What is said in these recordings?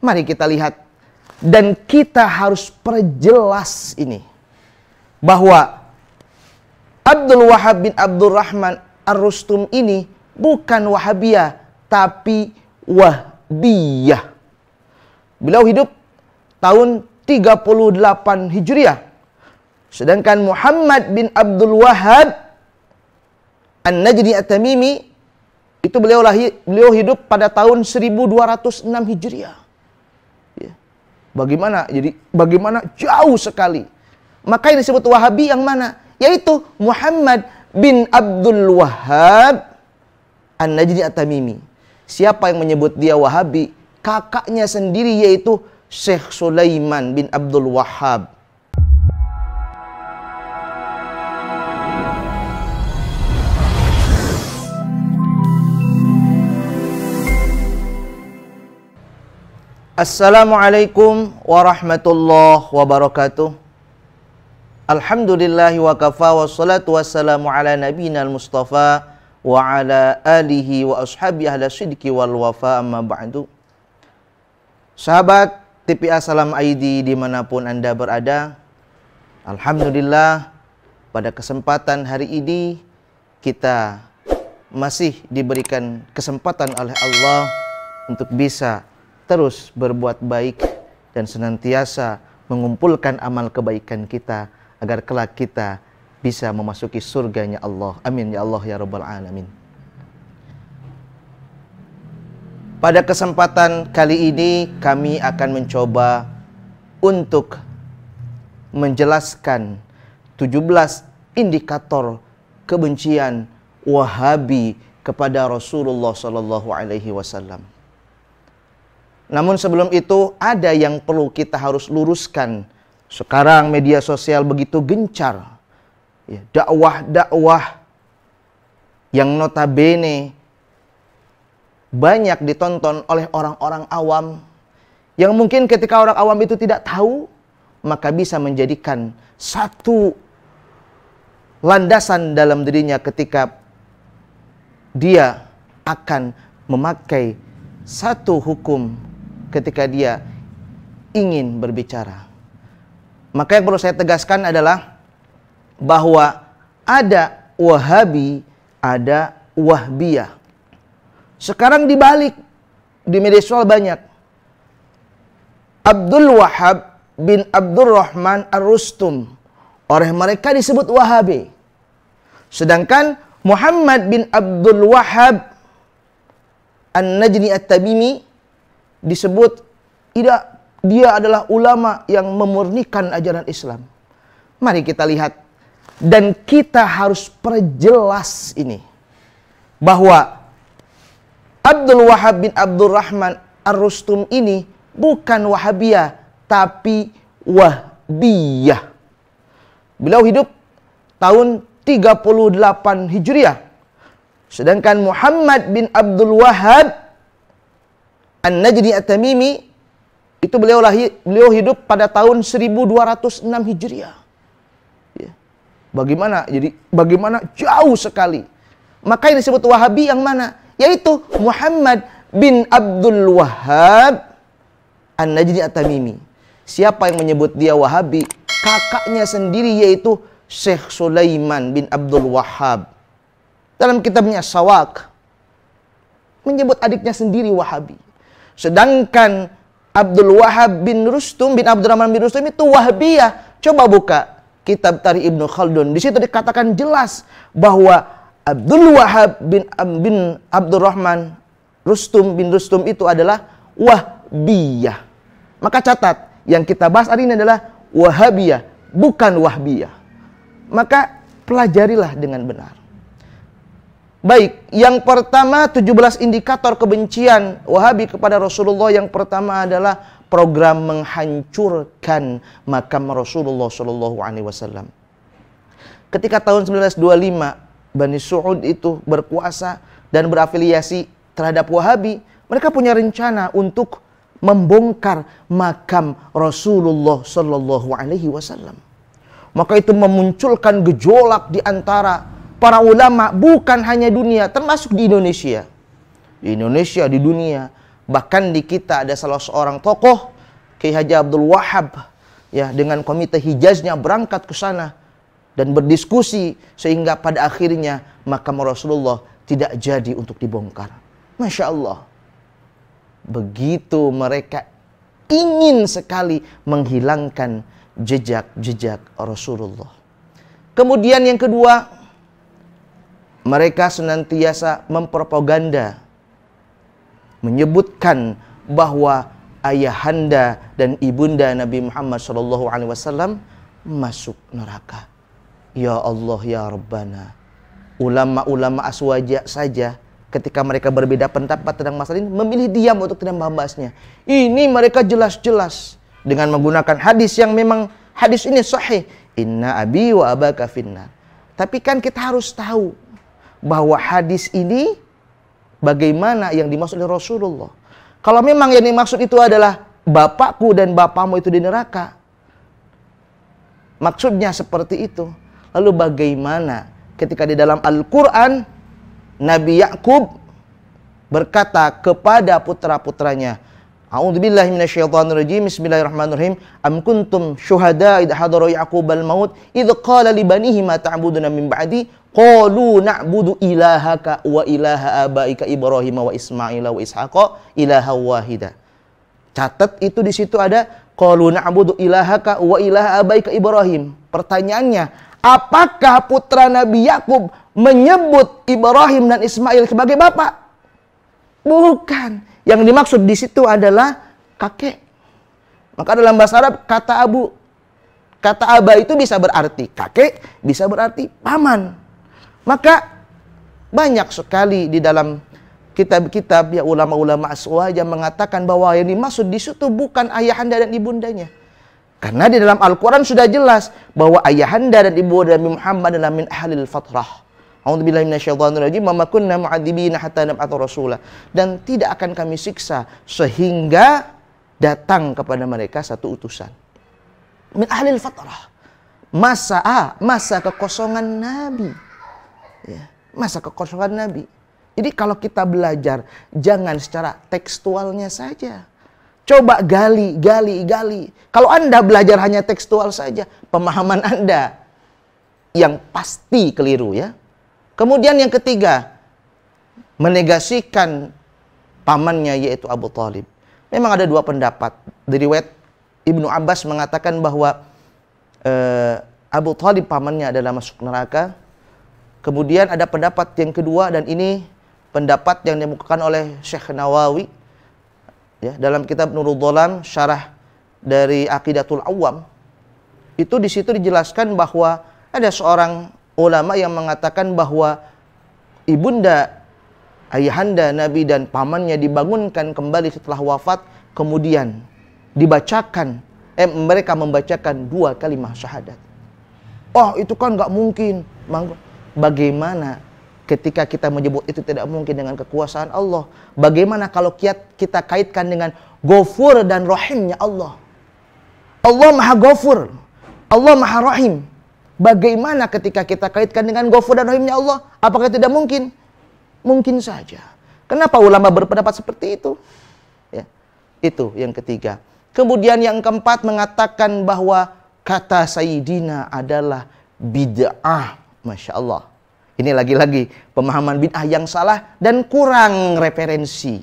Mari kita lihat dan kita harus perjelas ini bahwa Abdul Wahab bin Abdul Rahman Ar-Rustum ini bukan Wahabiyah tapi Wahbiyah. Beliau hidup tahun 38 Hijriah. Sedangkan Muhammad bin Abdul Wahab An-Najdi At-Tamimi itu beliau lahir beliau hidup pada tahun 1206 Hijriah. Bagaimana? Jadi bagaimana jauh sekali. Maka yang disebut Wahabi yang mana? Yaitu Muhammad bin Abdul Wahab An-Najdi At-Tamimi. Siapa yang menyebut dia Wahabi? Kakaknya sendiri yaitu Syekh Sulaiman bin Abdul Wahab Assalamualaikum warahmatullahi wabarakatuh. Alhamdulillahi wa kafa wa salatu wassalamu ala nabina al-mustafa wa ala alihi wa ashabi ahla sidki wal wafa amma ba'du. Sahabat TPA Salam ID dimanapun Anda berada, Alhamdulillah pada kesempatan hari ini kita masih diberikan kesempatan oleh Allah untuk bisa terus berbuat baik dan senantiasa mengumpulkan amal kebaikan kita agar kelak kita bisa memasuki surganya Allah. Amin ya Allah ya rabbal alamin. Pada kesempatan kali ini kami akan mencoba untuk menjelaskan 17 indikator kebencian Wahabi kepada Rasulullah sallallahu alaihi wasallam. Namun sebelum itu ada yang perlu kita harus luruskan. Sekarang media sosial begitu gencar. Ya, dakwah-dakwah yang notabene banyak ditonton oleh orang-orang awam yang mungkin ketika orang awam itu tidak tahu maka bisa menjadikan satu landasan dalam dirinya ketika dia akan memakai satu hukum ketika dia ingin berbicara. Maka yang perlu saya tegaskan adalah bahwa ada Wahabi, ada Wahbiyah. Sekarang dibalik di media sosial banyak. Abdul Wahab bin Abdul Rahman Ar-Rustum. Oleh mereka disebut Wahabi. Sedangkan Muhammad bin Abdul Wahab An-Najni at Tabimi disebut tidak dia adalah ulama yang memurnikan ajaran Islam. Mari kita lihat dan kita harus perjelas ini bahwa Abdul Wahab bin Abdul Rahman Ar-Rustum ini bukan Wahabiyah tapi Wahbiyah. Beliau hidup tahun 38 Hijriah. Sedangkan Muhammad bin Abdul Wahab An-Najdi At-Tamimi itu beliau lahir, beliau hidup pada tahun 1206 Hijriah. Ya. Bagaimana? Jadi bagaimana jauh sekali. Maka yang disebut Wahabi yang mana? Yaitu Muhammad bin Abdul Wahab An-Najdi At-Tamimi. Siapa yang menyebut dia Wahabi? Kakaknya sendiri yaitu Syekh Sulaiman bin Abdul Wahab. Dalam kitabnya Sawak menyebut adiknya sendiri Wahabi. Sedangkan Abdul Wahab bin Rustum bin Abdurrahman bin Rustum itu Wahbiyah. Coba buka kitab Tari Ibnu Khaldun. Di situ dikatakan jelas bahwa Abdul Wahab bin bin Abdurrahman Rustum bin Rustum itu adalah Wahbiyah. Maka catat, yang kita bahas hari ini adalah Wahabiyah, bukan Wahbiyah. Maka pelajarilah dengan benar. Baik, yang pertama 17 indikator kebencian Wahabi kepada Rasulullah yang pertama adalah program menghancurkan makam Rasulullah Shallallahu alaihi wasallam. Ketika tahun 1925 Bani Su'ud itu berkuasa dan berafiliasi terhadap Wahabi, mereka punya rencana untuk membongkar makam Rasulullah Shallallahu alaihi wasallam. Maka itu memunculkan gejolak di antara para ulama bukan hanya dunia, termasuk di Indonesia. Di Indonesia, di dunia, bahkan di kita ada salah seorang tokoh Kiai Haji Abdul Wahab ya dengan komite Hijaznya berangkat ke sana dan berdiskusi sehingga pada akhirnya makam Rasulullah tidak jadi untuk dibongkar. Masya Allah. Begitu mereka ingin sekali menghilangkan jejak-jejak Rasulullah. Kemudian yang kedua, mereka senantiasa mempropaganda menyebutkan bahwa ayahanda dan ibunda Nabi Muhammad Shallallahu alaihi wasallam masuk neraka. Ya Allah ya Rabbana. Ulama-ulama aswaja saja ketika mereka berbeda pendapat tentang masalah ini memilih diam untuk tidak membahasnya. Ini mereka jelas-jelas dengan menggunakan hadis yang memang hadis ini sahih. Inna abi wa abaka finna. Tapi kan kita harus tahu bahwa hadis ini bagaimana yang dimaksud oleh Rasulullah. Kalau memang yang dimaksud itu adalah bapakku dan bapamu itu di neraka. Maksudnya seperti itu. Lalu bagaimana ketika di dalam Al-Qur'an Nabi Yakub berkata kepada putra-putranya, A'udzubillahi minasyaitonirrajim. Bismillahirrahmanirrahim. Am kuntum syuhada id hadara Yaqub al-maut id qala li banihi ma ta'buduna min ba'di? Qalu na'budu ilahaka wa ilaha abaika Ibrahim wa Ismail wa Ishaqa ilaha wahida. Catat itu di situ ada qalu na'budu ilahaka wa ilaha abaika Ibrahim. Pertanyaannya, apakah putra Nabi Yakub menyebut Ibrahim dan Ismail sebagai bapak? Bukan. Yang dimaksud di situ adalah kakek. Maka dalam bahasa Arab kata abu, kata aba itu bisa berarti kakek, bisa berarti paman. Maka banyak sekali di dalam kitab-kitab ya ulama-ulama aswaja mengatakan bahwa yang dimaksud di situ bukan ayahanda dan ibundanya. Karena di dalam Al-Quran sudah jelas bahwa ayahanda dan ibu Nabi Muhammad adalah min ahlil fatrah. A'udzubillahi minasyaitonirrajim. Mama kunna mu'adzibina hatta atau rasula. Dan tidak akan kami siksa sehingga datang kepada mereka satu utusan. Min ahlil fatrah. Masa ah, masa kekosongan Nabi. Ya, masa kekosongan Nabi. Jadi kalau kita belajar jangan secara tekstualnya saja. Coba gali, gali, gali. Kalau Anda belajar hanya tekstual saja, pemahaman Anda yang pasti keliru ya Kemudian yang ketiga, menegasikan pamannya yaitu Abu Talib. Memang ada dua pendapat. Dari wet Ibnu Abbas mengatakan bahwa eh, Abu Talib pamannya adalah masuk neraka. Kemudian ada pendapat yang kedua dan ini pendapat yang ditemukan oleh Syekh Nawawi ya dalam kitab Nurul Dolam syarah dari Akidatul Awam itu di situ dijelaskan bahwa ada seorang ulama yang mengatakan bahwa ibunda, ayahanda Nabi dan pamannya dibangunkan kembali setelah wafat, kemudian dibacakan, eh, mereka membacakan dua kalimat syahadat. Oh itu kan nggak mungkin. Bagaimana ketika kita menyebut itu tidak mungkin dengan kekuasaan Allah? Bagaimana kalau kita kaitkan dengan gofur dan rahimnya Allah? Allah maha gofur, Allah maha rahim. Bagaimana ketika kita kaitkan dengan gofur dan rahimnya Allah? Apakah tidak mungkin? Mungkin saja. Kenapa ulama berpendapat seperti itu? Ya. Itu yang ketiga. Kemudian yang keempat mengatakan bahwa kata Sayyidina adalah bid'ah. Masya Allah. Ini lagi-lagi pemahaman bid'ah yang salah dan kurang referensi.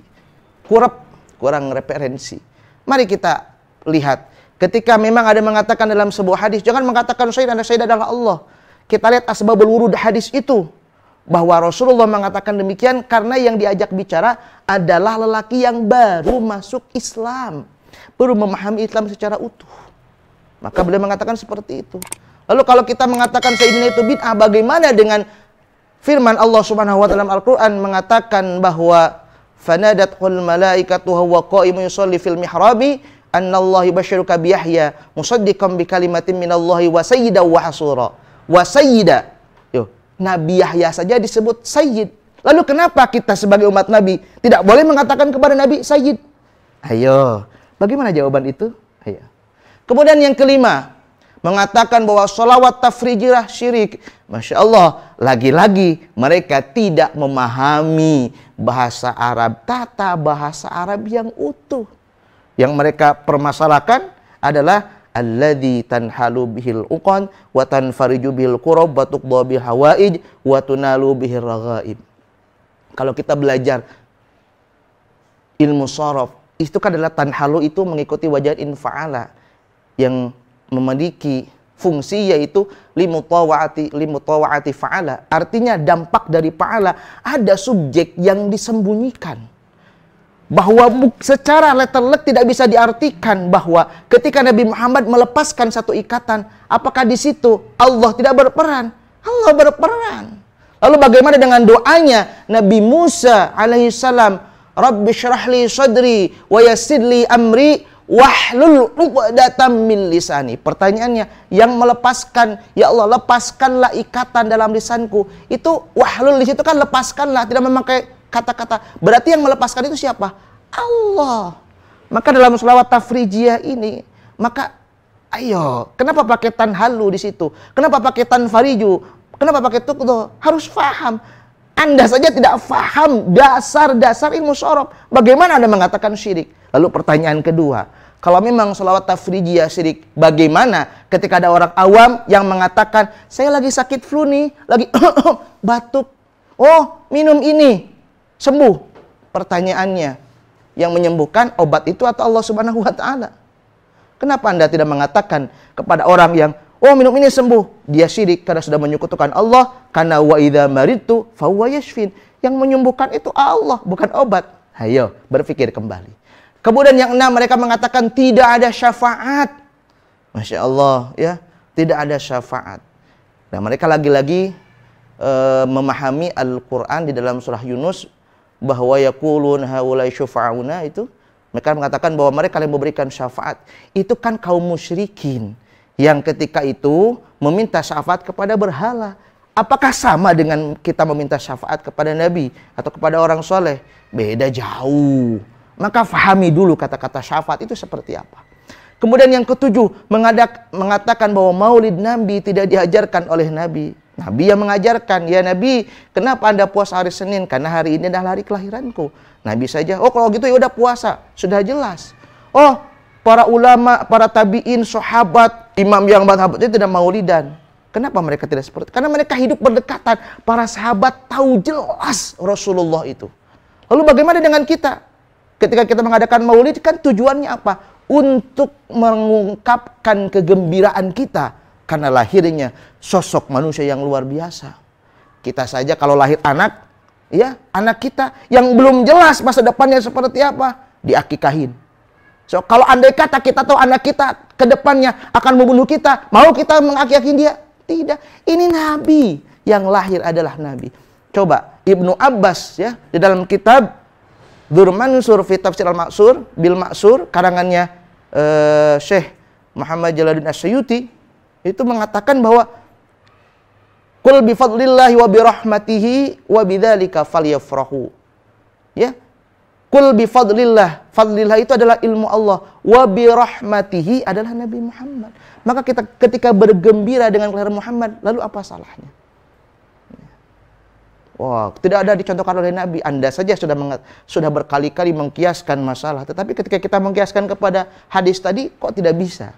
Kurep, kurang referensi. Mari kita lihat Ketika memang ada mengatakan dalam sebuah hadis, jangan mengatakan saya, dan saya adalah Allah. Kita lihat asbabul wurud hadis itu. Bahwa Rasulullah mengatakan demikian karena yang diajak bicara adalah lelaki yang baru masuk Islam. Baru memahami Islam secara utuh. Maka beliau mengatakan seperti itu. Lalu kalau kita mengatakan Sayyidina itu bid'ah, bagaimana dengan firman Allah Subhanahu wa taala dalam Al-Qur'an mengatakan bahwa fanadatul malaikatu wa qa'imun yusalli fil mihrabi annallahi basyaruka bi Yahya musaddiqan bi kalimatin minallahi wa sayyida wa hasura. Wa sayyida. Yo, Nabi Yahya saja disebut sayyid. Lalu kenapa kita sebagai umat Nabi tidak boleh mengatakan kepada Nabi sayyid? Ayo, bagaimana jawaban itu? Ayo. Kemudian yang kelima, mengatakan bahwa sholawat tafrijirah syirik. Masya Allah, lagi-lagi mereka tidak memahami bahasa Arab, tata bahasa Arab yang utuh. Yang mereka permasalahkan adalah alladzi tanhalu bihil uqan wa tanfariju bil qurab wa tuqda bil hawaij wa tunalu bihir ragaib. Kalau kita belajar ilmu sorof, itu kan adalah tanhalu itu mengikuti wajah infa'ala yang memiliki fungsi yaitu limutawaati limutawaati fa'ala. Artinya dampak dari fa'ala ada subjek yang disembunyikan bahwa secara letterlek tidak bisa diartikan bahwa ketika Nabi Muhammad melepaskan satu ikatan, apakah di situ Allah tidak berperan? Allah berperan. Lalu bagaimana dengan doanya Nabi Musa alaihissalam? Rabbi syrahli sadri wa yassirli amri wahlul uqdatam min lisani. Pertanyaannya, yang melepaskan, ya Allah lepaskanlah ikatan dalam lisanku. Itu wahlul di situ kan lepaskanlah, tidak memakai kata-kata. Berarti yang melepaskan itu siapa? Allah. Maka dalam selawat tafrijiyah ini, maka ayo, kenapa pakai tan halu di situ? Kenapa pakai tan fariju? Kenapa pakai tukdo? Harus faham. Anda saja tidak faham dasar-dasar ilmu sorok. Bagaimana Anda mengatakan syirik? Lalu pertanyaan kedua, kalau memang selawat tafrijiyah syirik, bagaimana ketika ada orang awam yang mengatakan, saya lagi sakit flu nih, lagi batuk, oh minum ini, sembuh. Pertanyaannya, yang menyembuhkan obat itu atau Allah Subhanahu wa taala? Kenapa Anda tidak mengatakan kepada orang yang oh minum ini sembuh, dia syirik karena sudah menyekutukan Allah, karena wa idza maritu fa yashfin. Yang menyembuhkan itu Allah, bukan obat. Ayo, berpikir kembali. Kemudian yang enam mereka mengatakan tidak ada syafaat. Masya Allah ya, tidak ada syafaat. Nah mereka lagi-lagi e, memahami Al-Quran di dalam surah Yunus bahwa yakulun haulai syufa'una itu mereka mengatakan bahwa mereka yang memberikan syafaat itu kan kaum musyrikin yang ketika itu meminta syafaat kepada berhala. Apakah sama dengan kita meminta syafaat kepada Nabi atau kepada orang soleh? Beda jauh. Maka fahami dulu kata-kata syafaat itu seperti apa. Kemudian yang ketujuh mengadak, mengatakan bahwa maulid Nabi tidak diajarkan oleh Nabi. Nabi yang mengajarkan, ya Nabi, kenapa Anda puasa hari Senin? Karena hari ini adalah hari kelahiranku. Nabi saja, oh kalau gitu ya udah puasa, sudah jelas. Oh, para ulama, para tabiin, sahabat, imam yang madhab itu tidak maulidan. Kenapa mereka tidak seperti itu? Karena mereka hidup berdekatan. Para sahabat tahu jelas Rasulullah itu. Lalu bagaimana dengan kita? Ketika kita mengadakan maulid kan tujuannya apa? Untuk mengungkapkan kegembiraan kita karena lahirnya sosok manusia yang luar biasa. Kita saja kalau lahir anak, ya anak kita yang belum jelas masa depannya seperti apa, diakikahin. So, kalau andai kata kita tahu anak kita ke depannya akan membunuh kita, mau kita mengakikahin dia? Tidak. Ini nabi yang lahir adalah nabi. Coba Ibnu Abbas ya di dalam kitab durman Mansur Tafsir Al-Maksur bil Maksur karangannya eh, Syekh Muhammad Jalaluddin Asyuti itu mengatakan bahwa Kul fadlillahi wa rahmatihi wa bidzalika falyafrahu. Ya. Kul bi Fadlillah itu adalah ilmu Allah. Wa rahmatihi adalah Nabi Muhammad. Maka kita ketika bergembira dengan kelahiran Muhammad, lalu apa salahnya? Ya. Wah, wow, tidak ada dicontohkan oleh Nabi. Anda saja sudah sudah berkali-kali mengkiaskan masalah. Tetapi ketika kita mengkiaskan kepada hadis tadi, kok tidak bisa?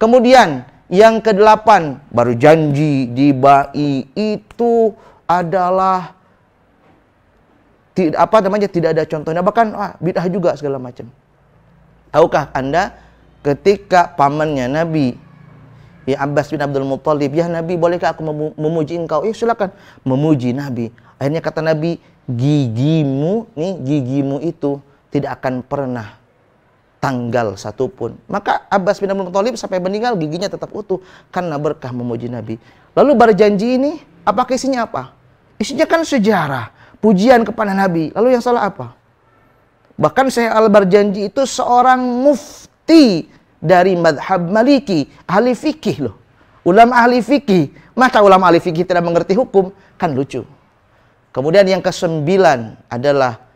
Kemudian, yang kedelapan, baru janji di bai itu adalah apa namanya tidak ada contohnya bahkan ah, bid'ah juga segala macam. Tahukah Anda ketika pamannya Nabi ya Abbas bin Abdul Muttalib "Ya Nabi, bolehkah aku memu memuji engkau?" "Ya silakan." Memuji Nabi. Akhirnya kata Nabi, "Gigimu nih, gigimu itu tidak akan pernah tanggal satupun. Maka Abbas bin Abdul Muttalib sampai meninggal giginya tetap utuh karena berkah memuji Nabi. Lalu berjanji ini apa isinya apa? Isinya kan sejarah, pujian kepada Nabi. Lalu yang salah apa? Bahkan saya Al-Barjanji itu seorang mufti dari madhab maliki, ahli fikih loh. Ulama ahli fikih, maka ulama ahli fikih tidak mengerti hukum? Kan lucu. Kemudian yang kesembilan adalah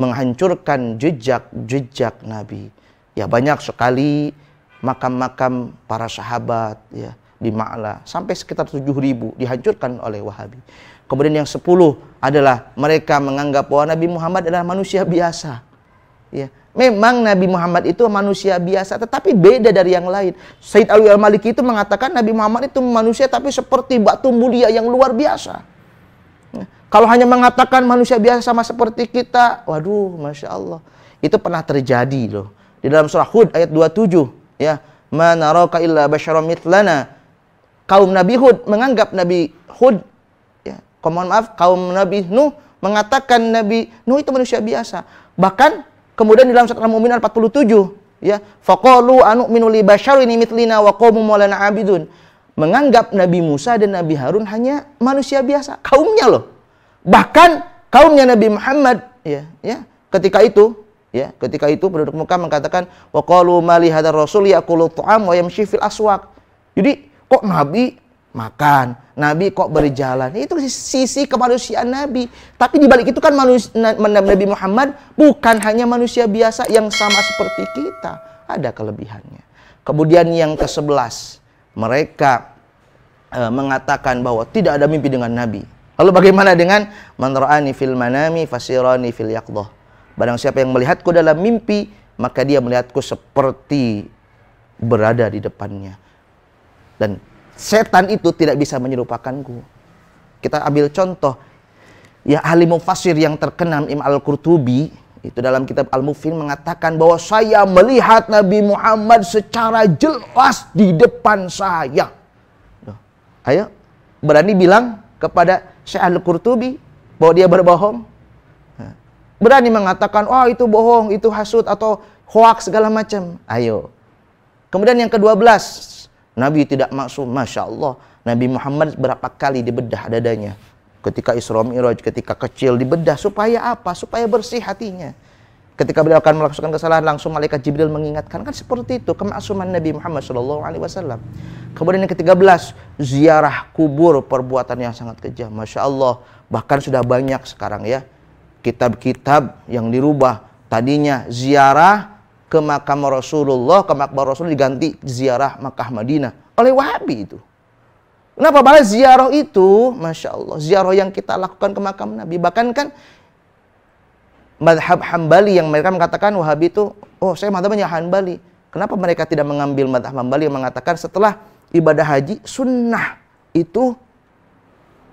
menghancurkan jejak-jejak Nabi. Ya banyak sekali makam-makam para sahabat ya di Ma'la sampai sekitar 7000 dihancurkan oleh Wahabi. Kemudian yang 10 adalah mereka menganggap bahwa Nabi Muhammad adalah manusia biasa. Ya, memang Nabi Muhammad itu manusia biasa tetapi beda dari yang lain. Said Alwi Al-Maliki itu mengatakan Nabi Muhammad itu manusia tapi seperti batu mulia yang luar biasa. Kalau hanya mengatakan manusia biasa sama seperti kita, waduh, masya Allah, itu pernah terjadi loh. Di dalam surah Hud ayat 27, ya, roka illa basyaram mitlana. Kaum Nabi Hud menganggap Nabi Hud, ya, mohon maaf, kaum Nabi Nuh mengatakan Nabi Nuh itu manusia biasa. Bahkan kemudian di dalam surah Al-Mu'minun 47, ya, anu minuli li ini mitlina wa mualana abidun. Menganggap Nabi Musa dan Nabi Harun hanya manusia biasa, kaumnya loh Bahkan kaumnya Nabi Muhammad ya, ya, ketika itu ya, ketika itu penduduk Mekah mengatakan wa qalu mali hadzal rasul yaqulu ta'am wa yamshi fil aswaq. Jadi kok Nabi makan, Nabi kok berjalan. Ya, itu sisi kemanusiaan Nabi. Tapi di balik itu kan manusia, Nabi Muhammad bukan hanya manusia biasa yang sama seperti kita. Ada kelebihannya. Kemudian yang ke-11, mereka eh, mengatakan bahwa tidak ada mimpi dengan Nabi. Lalu bagaimana dengan man fil manami fasirani fil yaqdah? Barang siapa yang melihatku dalam mimpi, maka dia melihatku seperti berada di depannya. Dan setan itu tidak bisa menyerupakanku. Kita ambil contoh ya ahli mufasir yang terkenal Imam Al-Qurtubi itu dalam kitab Al-Mufin mengatakan bahwa saya melihat Nabi Muhammad secara jelas di depan saya. Ayo, berani bilang kepada Syekh Al-Qurtubi bahwa dia berbohong? Berani mengatakan, "Oh, itu bohong, itu hasut atau hoaks segala macam." Ayo. Kemudian yang ke-12, Nabi tidak maksud Masya Allah. Nabi Muhammad berapa kali dibedah dadanya. Ketika Isra Mi'raj, ketika kecil dibedah supaya apa? Supaya bersih hatinya. Ketika beliau akan melakukan kesalahan langsung malaikat Jibril mengingatkan kan seperti itu kemaksuman Nabi Muhammad saw Kemudian yang ke-13 ziarah kubur perbuatan yang sangat kejam. Masya Allah bahkan sudah banyak sekarang ya kitab-kitab yang dirubah. Tadinya ziarah ke makam Rasulullah, ke makam Rasul diganti ziarah Makkah Madinah oleh Wahabi itu. Kenapa? Bahwa ziarah itu, Masya Allah, ziarah yang kita lakukan ke makam Nabi. Bahkan kan madhab Hambali yang mereka mengatakan Wahabi itu, oh saya madhabnya Hambali. Kenapa mereka tidak mengambil madhab Hambali yang mengatakan setelah ibadah haji, sunnah itu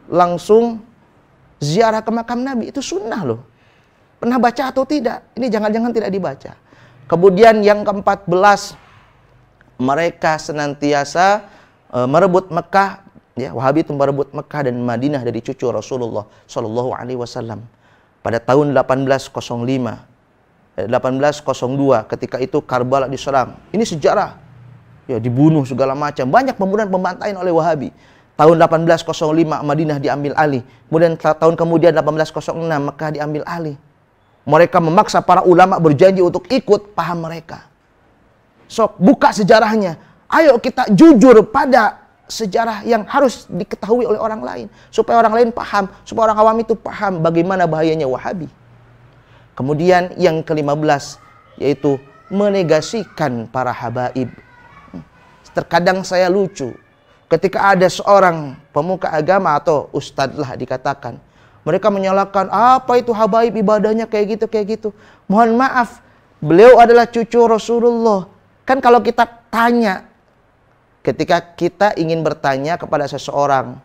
langsung ziarah ke makam Nabi. Itu sunnah loh. Pernah baca atau tidak? Ini jangan-jangan tidak dibaca. Kemudian yang keempat belas, mereka senantiasa e, merebut Mekah ya Wahabi itu merebut Mekah dan Madinah dari cucu Rasulullah Shallallahu Alaihi Wasallam pada tahun 1805 1802 eh, ketika itu Karbala diserang ini sejarah ya dibunuh segala macam banyak pembunuhan pembantaian oleh Wahabi tahun 1805 Madinah diambil alih kemudian tahun kemudian 1806 Mekah diambil alih mereka memaksa para ulama berjanji untuk ikut paham mereka. So, buka sejarahnya. Ayo kita jujur pada sejarah yang harus diketahui oleh orang lain supaya orang lain paham, supaya orang awam itu paham bagaimana bahayanya Wahabi. Kemudian yang ke-15 yaitu menegasikan para habaib. Hmm. Terkadang saya lucu ketika ada seorang pemuka agama atau ustadz lah dikatakan mereka menyalahkan apa itu habaib ibadahnya kayak gitu kayak gitu. Mohon maaf, beliau adalah cucu Rasulullah. Kan kalau kita tanya ketika kita ingin bertanya kepada seseorang,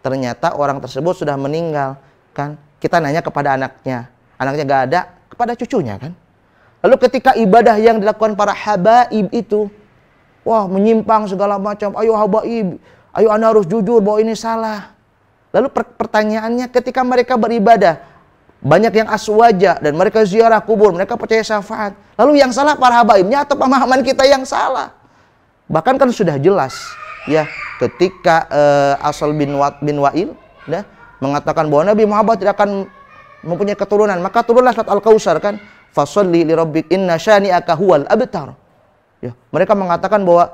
ternyata orang tersebut sudah meninggal, kan? Kita nanya kepada anaknya, anaknya gak ada, kepada cucunya, kan? Lalu ketika ibadah yang dilakukan para habaib itu, wah menyimpang segala macam, ayo habaib, ayo anda harus jujur bahwa ini salah. Lalu pertanyaannya ketika mereka beribadah, banyak yang aswaja dan mereka ziarah kubur, mereka percaya syafaat. Lalu yang salah para habaibnya atau pemahaman kita yang salah? Bahkan kan sudah jelas ya ketika uh, Asal bin Wa bin Wa'il ya, mengatakan bahwa Nabi Muhammad tidak akan mempunyai keturunan, maka turunlah surat Al-Kausar kan, fasalli li rabbik inna syani'aka huwal abtar. Ya, mereka mengatakan bahwa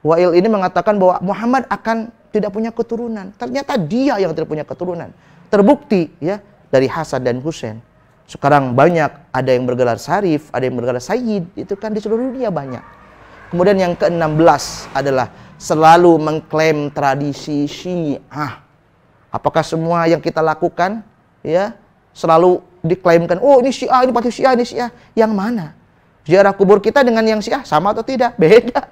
Wa'il ini mengatakan bahwa Muhammad akan tidak punya keturunan. Ternyata dia yang tidak punya keturunan. Terbukti ya dari Hasan dan Husain. Sekarang banyak ada yang bergelar Sarif, ada yang bergelar Sayyid, itu kan di seluruh dunia banyak. Kemudian yang ke-16 adalah selalu mengklaim tradisi Syiah. Apakah semua yang kita lakukan ya selalu diklaimkan, "Oh, ini Syiah, ini pasti Syiah, ini Syiah." Yang mana? Ziarah kubur kita dengan yang Syiah sama atau tidak? Beda.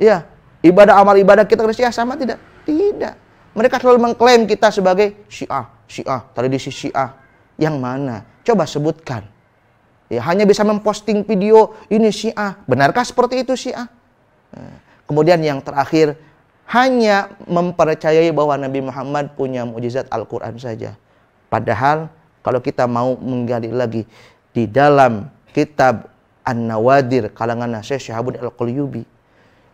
Ya, ibadah amal ibadah kita dengan Syiah sama tidak? Tidak. Mereka selalu mengklaim kita sebagai Syiah, Syiah, tradisi Syiah. Yang mana? Coba sebutkan ya, hanya bisa memposting video ini Syiah. Benarkah seperti itu Syiah? Eh, kemudian yang terakhir hanya mempercayai bahwa Nabi Muhammad punya mujizat Al-Qur'an saja. Padahal kalau kita mau menggali lagi di dalam kitab An-Nawadir kalangan Syekh Syahabud al qulyubi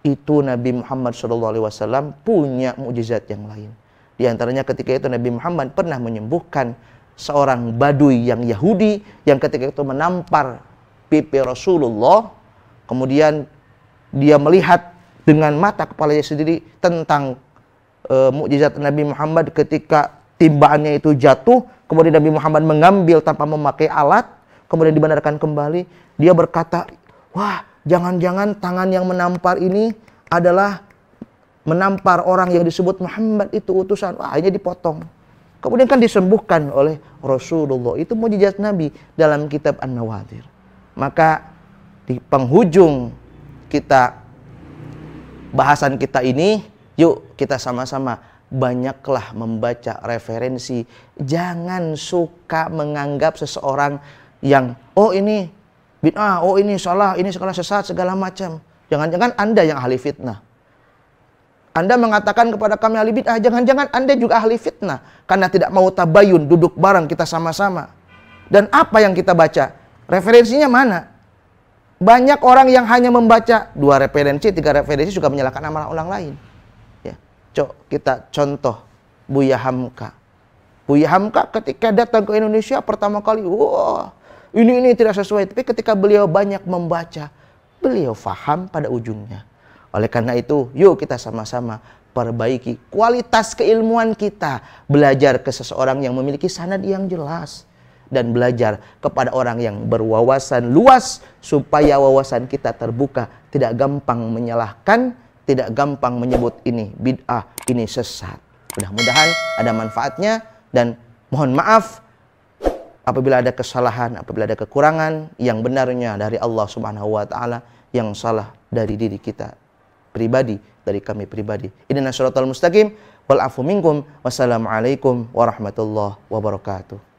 itu Nabi Muhammad SAW punya mujizat yang lain. Di antaranya ketika itu Nabi Muhammad pernah menyembuhkan seorang badui yang Yahudi yang ketika itu menampar pipi Rasulullah kemudian dia melihat dengan mata kepala kepalanya sendiri tentang e, mukjizat Nabi Muhammad ketika timbaannya itu jatuh kemudian Nabi Muhammad mengambil tanpa memakai alat kemudian dibenarkan kembali dia berkata wah jangan-jangan tangan yang menampar ini adalah menampar orang yang disebut Muhammad itu utusan wah akhirnya dipotong Kemudian kan disembuhkan oleh Rasulullah. Itu mujizat Nabi dalam kitab An-Nawadir. Maka di penghujung kita bahasan kita ini, yuk kita sama-sama banyaklah membaca referensi. Jangan suka menganggap seseorang yang oh ini bid'ah, oh ini salah, ini segala sesat, segala macam. Jangan-jangan Anda yang ahli fitnah. Anda mengatakan kepada kami ahli bid'ah, jangan-jangan Anda juga ahli fitnah. Karena tidak mau tabayun, duduk bareng kita sama-sama. Dan apa yang kita baca? Referensinya mana? Banyak orang yang hanya membaca dua referensi, tiga referensi juga menyalahkan amal orang lain. Ya. Cok, kita contoh Buya Hamka. Buya Hamka ketika datang ke Indonesia pertama kali, wah ini ini tidak sesuai. Tapi ketika beliau banyak membaca, beliau faham pada ujungnya. Oleh karena itu, yuk kita sama-sama perbaiki kualitas keilmuan kita. Belajar ke seseorang yang memiliki sanad yang jelas. Dan belajar kepada orang yang berwawasan luas supaya wawasan kita terbuka. Tidak gampang menyalahkan, tidak gampang menyebut ini bid'ah, ini sesat. Mudah-mudahan ada manfaatnya dan mohon maaf apabila ada kesalahan, apabila ada kekurangan yang benarnya dari Allah Subhanahu wa taala, yang salah dari diri kita pribadi dari kami pribadi. Ini nasyaratul mustaqim wal afu minkum. Wassalamualaikum warahmatullahi wabarakatuh.